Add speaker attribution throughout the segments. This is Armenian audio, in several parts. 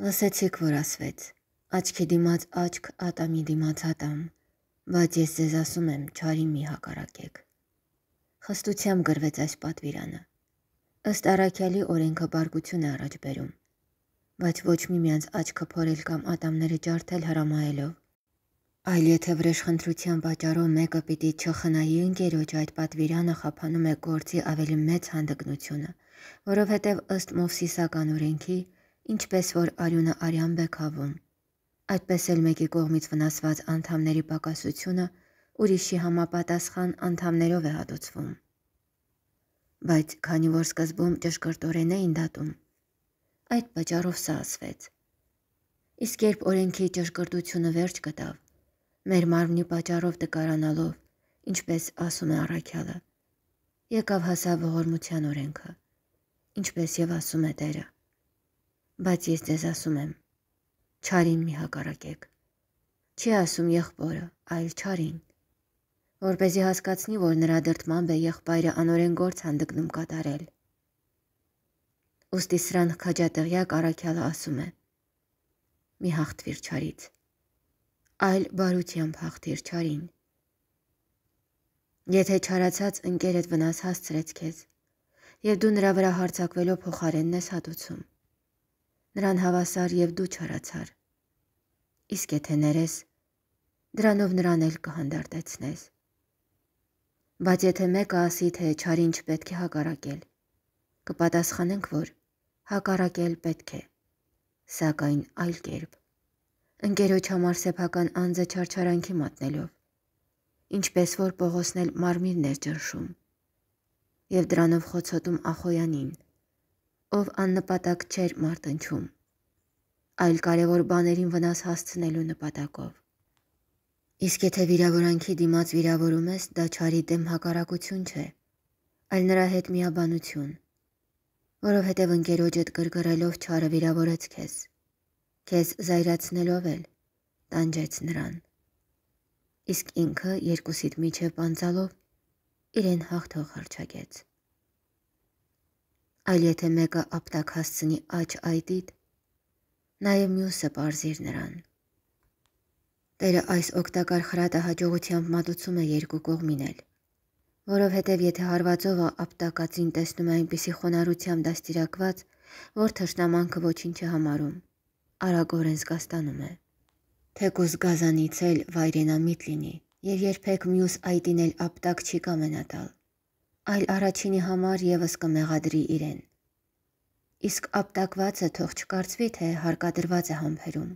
Speaker 1: Լսեցիք, որ ասվեց. աչքի դիմաց աչք, ատամի դիմաց ատամ, բայց ես ձեզ ասում եմ, չարի մի հակարակեք։ Խստությամբ գրվեց այս պատվիրանը։ Ըստ առաքյալի օրենքը բարգություն է առաջ բերում, բայց ոչ միմյանց աչքը փորել կամ ատամները ջարդել հրամայելով։ Այլ եթե վրեժխնդրության պատճառով մեկը պիտի չխնայի ընկերոջ այդ պատվիրանը խափանում է գործի ավելի մեծ հանդգնությունը, որովհետև ըստ Մովսիսական օրենքի ինչպես որ արյունը արյան բեկավում։ Այդպես էլ մեկի կողմից վնասված անդամների պակասությունը ուրիշի համապատասխան անդամներով է հատուցվում։ Բայց քանի որ սկզբում ճշգրտորեն էին դատում, այդ պատճառով սա ասվեց։ Իսկ երբ օրենքի ճշգրտությունը վերջ գտավ, մեր մարմնի պատճառով տկարանալով, ինչպես ասում է առաքյալը, եկավ հասավ ողորմության օրենքը, ինչպես եւ ասում է Տերը։ Բայց ես ձեզ ասում եմ, չարին մի հակարակեք։ Չի ասում եղբորը, այլ չարին։ Որպեսի հասկացնի, որ նրա դրդմամբ է եղբայրը անորեն գործ հանդգնում կատարել։ Ոստի սրան քաջատեղյակ առաքյալը ասում է. Մի հաղթվիր չարից, այլ բարությամբ հաղթիր չարին։ Եթե չարացած ընկերդ վնաս հասցրեց քեզ, եւ դու նրա վրա հարցակվելով փոխարենն ես հատուցում նրան հավասար եւ դու չարացար։ Իսկ եթե ներես, դրանով նրան էլ կհանդարտեցնես։ Բայց եթե մեկը ասի, թե չարին չպետք է հակարակել, կպատասխանենք, որ հակարակել պետք է, սակայն այլ կերպ։ Ընկերոջ համար սեփական անձը չարչարանքի մատնելով, ինչպես որ Պողոսն էլ մարմիրներ ճնշում եւ դրանով խոցոտում Ախոյանին ով աննպատակ չէր մարտնչում, այլ կարևոր բաներին վնաս հասցնելու նպատակով։ Իսկ եթե վիրավորանքի դիմաց վիրավորում ես, դա չարի դեմ հակարակություն չէ, այլ նրա հետ միաբանություն, որովհետև ընկերոջդ գրգռելով չարը վիրավորեց քեզ, քեզ զայրացնելով էլ տանջեց նրան։ Իսկ ինքը երկուսիդ միջև անցալով իրեն հաղթող հրճագեց։ Այլ եթե մեկը ապտակ հասցնի աչ այտիտ, նաև մյուսը պարզիր նրան։ Տերը այս օգտակար խրատը հաջողությամբ մատուցում է երկու կողմին էլ, որովհետև եթե հարվածովը ապտակածին տեսնում է այնպիսի խոնարությամբ դաստիրակված, որ թշնամանքը ոչինչ է համարում, արագորեն զգաստանում է։ Թեկուզ գազանից էլ վայրենամիտ լինի, եւ երբեք մյուս այտին էլ ապտակ չի կամենա տալ այլ առաջինի համար եւս կմեղադրի իրեն։ Իսկ ապտակվածը թող չկարծվի, թե հարկադրված է համբերում։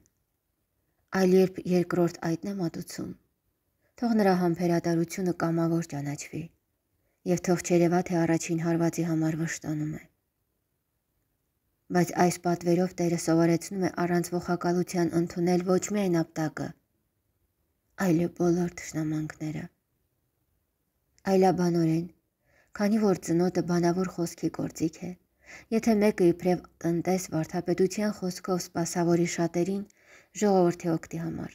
Speaker 1: Այլ երբ երկրորդ այդն է մատուցում, թող նրա համբերատարությունը կամավոր ճանաչվի եւ թող չերևա, թե առաջին հարվածի համար վշտանում է։ Բայց այս պատվերով Տերը սովորեցնում է առանց ողակալության ընդունել ոչ միայն ապտակը, այլև բոլոր ճշնամանքները։ Այլաբանորեն քանի որ ծնոտը բանավոր խոսքի գործիք է։ Եթե մեկը իբրև տնտես վարդապետության խոսքով սпасավորի շատերին, ժողովրդի օգտի համար։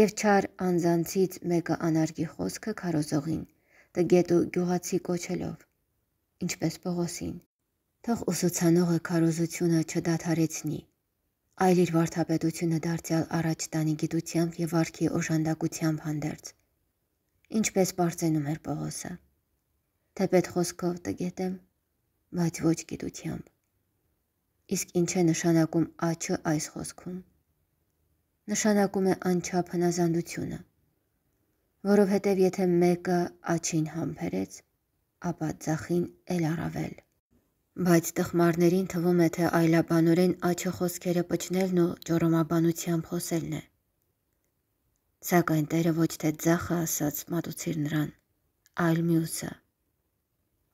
Speaker 1: Եվ չար անձանցից մեկը անարգի խոսքը քարոզողին, տգետ ու գյուղացի կոչելով, ինչպես Պողոսին։ Թող ուսուցանողը քարոզությունը չդադարեցնի, այլ իր վարդապետությունը դարձյալ առաջ տանի գիտությամբ եւ արքի օժանդակությամբ հանդերձ։ Ինչպես բարձենում էր Պողոսը թեպետ խոսքով տգետեմ, բայց ոչ գիտությամբ։ Իսկ ինչ է նշանակում աչը այս խոսքում։ Նշանակում է անչափ հնազանդությունը, որովհետև եթե մեկը աչին համբերեց, ապա ձախին էլ առավել։ Բայց տխմարներին թվում է, թե այլաբանորեն աչը խոսքերը պճնելն ու ճորոմաբանությամբ խոսելն է։ Սակայն Տերը ոչ թե ձախը ասաց մատուցիր նրան, այլ մյուսը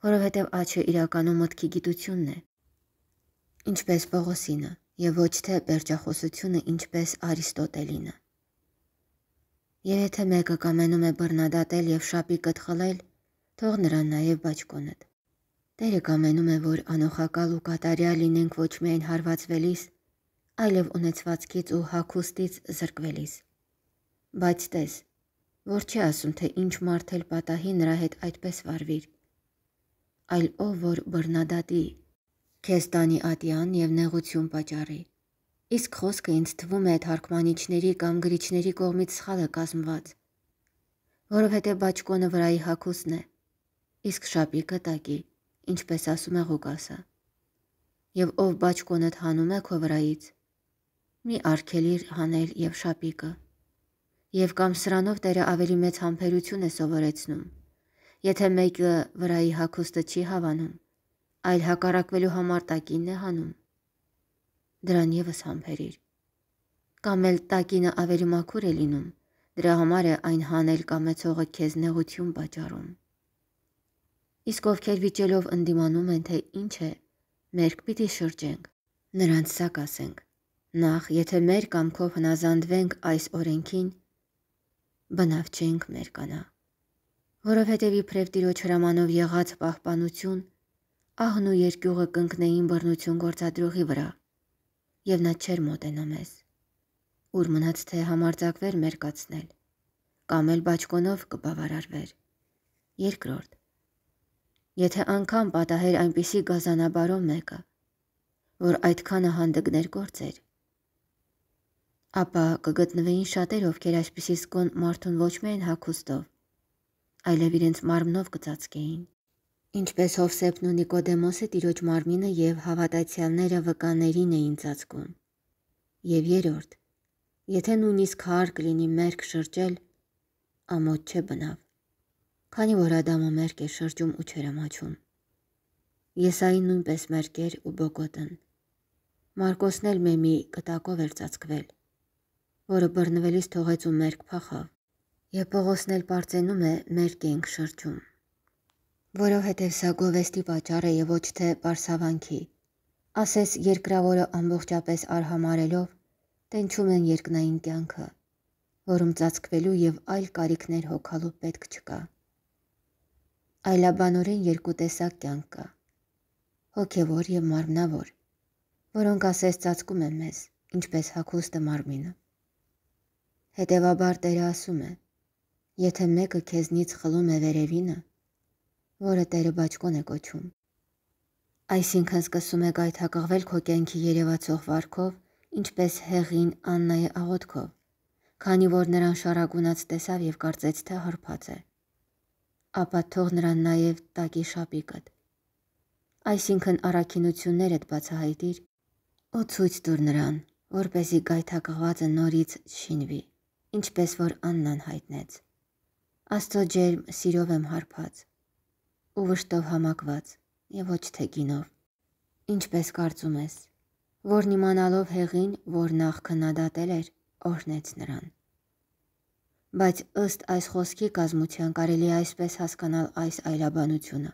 Speaker 1: որովհետև աչը իրականում մտքի գիտությունն է, ինչպես Պողոսինը, եւ ոչ թե բերճախոսությունը, ինչպես Արիստոտելինը։ Եվ եթե մեկը կամենում է բռնադատել եւ շապի կտխլել, թող նրան նաեւ բաճկոնդ։ Տերը կամենում է, որ անոխակալ ու կատարյալ լինենք ոչ միայն հարվածվելիս, այլև ունեցվածքից ու հակոստից զրկվելիս։ Բայց տես, որ չի ասում, թե ինչ մարդել պատահի նրա հետ այդպես վարվիր այլ ով որ բռնադատի, քեզ տանի ատյան եւ նեղություն պատճառի։ Իսկ խոսքը ինձ թվում է թարգմանիչների կամ գրիչների կողմից սխալ է կազմված, որովհետեւ բաճկոնը վրայի հակուսն է, իսկ շապիկը տակի, ինչպես ասում է Ղուկասը։ Եվ ով բաճկոնդ հանում է քո վրայից, մի արկելիր հանել եւ շապիկը։ Եվ կամ սրանով դերը ավելի մեծ համբերություն է սովորեցնում եթե մեկը վրայի հագուստը չի հավանում, այլ հակառակվելու համար տակինն է հանում։ Դրան եւս համբերիր։ Կամ էլ տակինը ավելի մաքուր է լինում, դրա համար է այն հանել կամեցողը քեզ նեղություն պատճառում։ Իսկ ովքեր վիճելով ընդդիմանում են, թե ինչ է, մերկ պիտի շրջենք, նրանց սակ ասենք։ Նախ, եթե մեր կամքով հնազանդվենք այս օրենքին, բնավ չենք մեր կանա որովհետև իբրև Տիրոջ հրամանով եղած պահպանություն ահն ու երկյուղը կընկնեին բռնություն գործադրողի վրա, եւ նա չէր մոտենա մեզ։ Ուր մնաց թե համարձակվեր մեր կացնել, կամ էլ բաճկոնով կբավարարվեր։ Երկրորդ Եթե անգամ պատահեր այնպիսի գազանաբարով մեկը, որ այդքանը հանդգներ գործեր, ապա կգտնվեին շատեր, ովքեր այսպիսի սկոն մարդուն ոչ միայն հակոստով, այլև իրենց մարմնով կծածկեին։ Ինչպես Հովսեփն ու Նիկոդեմոսը տիրոջ մարմինը եւ հավատացյալները վկաներին էին ծածկում։ Եվ երրորդ, եթե նույնիսկ հարկ լինի մերկ շրջել, ամոթ չէ բնավ։ Քանի որ Ադամը մերկ է շրջում ու չերամաչում։ Եսային նույնպես մերկ էր ու Բոգոտն։ Մարկոսն էլ մեմի կտակով էր ծածկվել, որը բռնվելիս թողեց ու մերկ փախավ Եվ Պողոսն էլ պարծենում է մեր կենք շրջում, որովհետև սա գովեստի պատճառ է եւ ոչ թե պարսավանքի։ Ասես երկրավորը ամբողջապես արհամարելով տենչում են երկնային կյանքը, որում ծածկվելու եւ այլ կարիքներ հոգալու պետք չկա։ Այլաբանորեն երկու տեսակ կյանք կա՝ հոգեվոր եւ մարմնավոր, որոնք ասես ծածկում են մեզ, ինչպես հագուստը մարմինը։ Հետևաբար Տերը ասում է. Եթե մեկը քեզնից խլում է վերևինը, որը Տերը բաճկոն է կոչում, այսինքն սկսում է գայթակղվել քո կյանքի երևացող վարքով, ինչպես հեղին Աննայի աղոթքով, քանի որ նրան շարագունած տեսավ եւ կարծեց, թե հարբած է։ Ապա թող նրան նաեւ տակի շապիկդ։ Այսինքն առաքինություններդ բացահայտիր ու ցույց տուր նրան, որ เป զի գայթակղվածը նորից շինվի, ինչպես որ Աննան հայտնեց։ Աստծո ջերմ սիրով եմ հարբած ու վշտով համակված եւ ոչ թե գինով։ Ինչպես կարծում ես, որն իմանալով հեղին, որ նախ քննադատել էր, օրհնեց նրան։ Բայց ըստ այս խոսքի կազմության կարելի այսպես հասկանալ այս այլաբանությունը։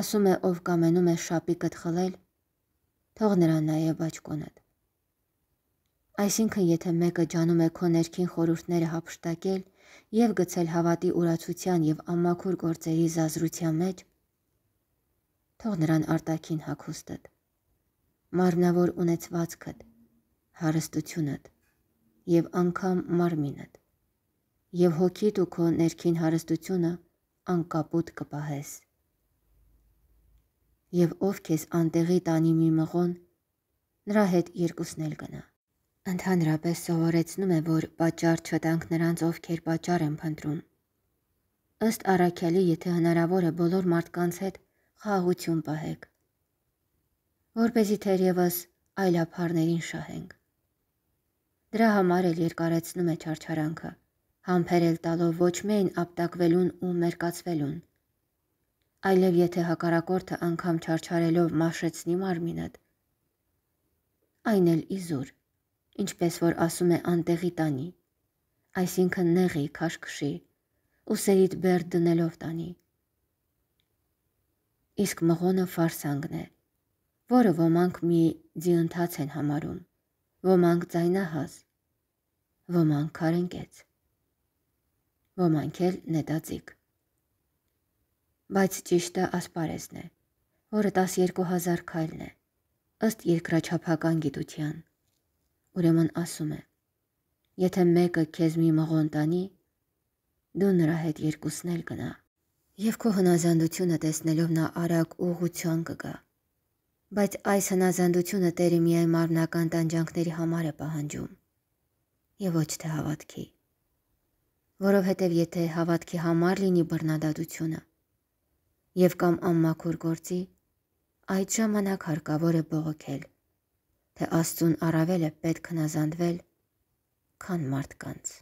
Speaker 1: Ասում է, ով կամենում է շապիկդ խլել, թող նրան նայե բաճկոնդ։ Այսինքն, եթե մեկը ջանում է քո ներքին խորհուրդները հապշտակել, եւ գցել հավատի ուրացության եւ ամակուր գործերի զազրության մեջ, թող նրան արտակին հակոստդ, մարմնավոր ունեցվածքդ, հարստությունդ եւ անգամ մարմինդ եւ հոգիդ ու քո ներքին հարստությունը անկապուտ կպահես եւ ով քեզ անտեղի տանի մի մղոն, նրա հետ երկուսն էլ գնա։ Ընդհանրապես սովորեցնում է, որ պատճառ չտանք նրանց, ովքեր պատճառ են փնտրում։ Ըստ առաքյալի, եթե հնարավոր է բոլոր մարդկանց հետ խաղաղություն պահեք, որ เป զի թերևս այլ ափարներին շահենք։ Դրա համար էլ երկարացնում է չարչարանքը, համբերել տալով ոչ միայն ապտակվելուն ու մերկացվելուն, այլև եթե հակարակորդը անգամ չարչարելով մաշեցնի մարմինդ, այն էլ իզուր ինչպես որ ասում է անտեղի տանի, այսինքն նեղի, քաշքշի, ուսերիդ բերդ դնելով տանի։ Իսկ մղոնը ֆարսանգն է, որը ոմանք մի ձիընթաց են համարում, ոմանք ձայնահաս, ոմանք քարընկեց, ոմանք էլ նետաձիկ։ Բայց ճիշտը ասպարեզն է, որը 12000 քայլն է, ըստ երկրաչափական գիտության ուրեմն ասում է. Եթե մեկը քեզ մի մղոն տանի, դու նրա հետ երկուսն էլ գնա։ Եվ քո հնազանդությունը տեսնելով նա արագ ուղղություն կգա։ Բայց այս հնազանդությունը Տերը միայն մարմնական տանջանքների համար է պահանջում եւ ոչ թե հավատքի։ Որովհետեւ եթե հավատքի համար լինի բռնադատությունը եւ կամ անմաքուր գործի, այդ ժամանակ հարկավոր է բողոքել թե Աստուն առավել է պետք հնազանդվել, քան մարդկանց։